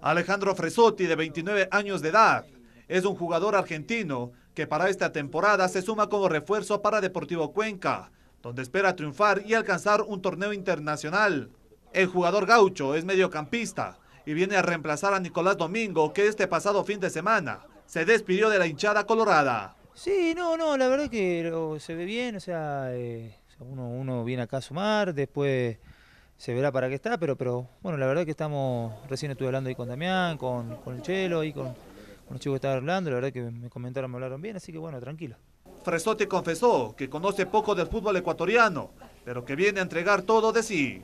Alejandro Fresotti, de 29 años de edad, es un jugador argentino que para esta temporada se suma como refuerzo para Deportivo Cuenca, donde espera triunfar y alcanzar un torneo internacional. El jugador gaucho es mediocampista y viene a reemplazar a Nicolás Domingo, que este pasado fin de semana se despidió de la hinchada colorada. Sí, no, no, la verdad que se ve bien, o sea, eh, uno viene acá a sumar, después se verá para qué está, pero, pero bueno, la verdad que estamos, recién estuve hablando ahí con Damián, con, con el Chelo, y con, con, los chicos que estaban hablando, la verdad que me comentaron, me hablaron bien, así que bueno, tranquilo. Fresote confesó que conoce poco del fútbol ecuatoriano, pero que viene a entregar todo de sí.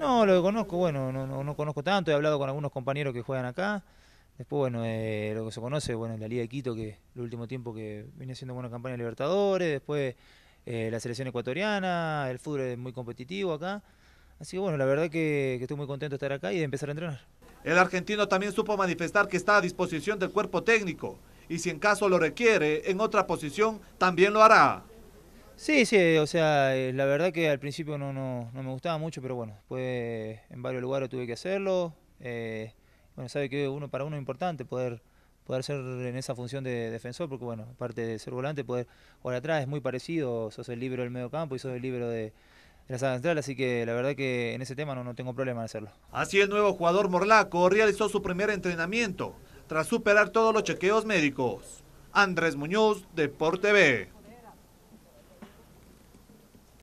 No, lo conozco, bueno, no, no, no conozco tanto, he hablado con algunos compañeros que juegan acá, después, bueno, eh, lo que se conoce, bueno, en la Liga de Quito, que el último tiempo que viene haciendo buena campaña de Libertadores, después eh, la selección ecuatoriana, el fútbol es muy competitivo acá, Así que bueno, la verdad que, estoy muy contento de estar acá y de empezar a entrenar. El argentino también supo manifestar que está a disposición del cuerpo técnico y si en caso lo requiere en otra posición también lo hará. Sí, sí, o sea, eh, la verdad que al principio no, no, me gustaba mucho, pero bueno, después en varios lugares tuve que hacerlo. Eh, bueno, sabe que uno para uno es importante poder, poder ser en esa función de defensor, porque bueno, aparte de ser volante, poder por atrás es muy parecido, sos el libro del medio campo y sos el libro de, así que la verdad que en ese tema no, no tengo problema en hacerlo. Así el nuevo jugador Morlaco realizó su primer entrenamiento tras superar todos los chequeos médicos. Andrés Muñoz, Deporte B.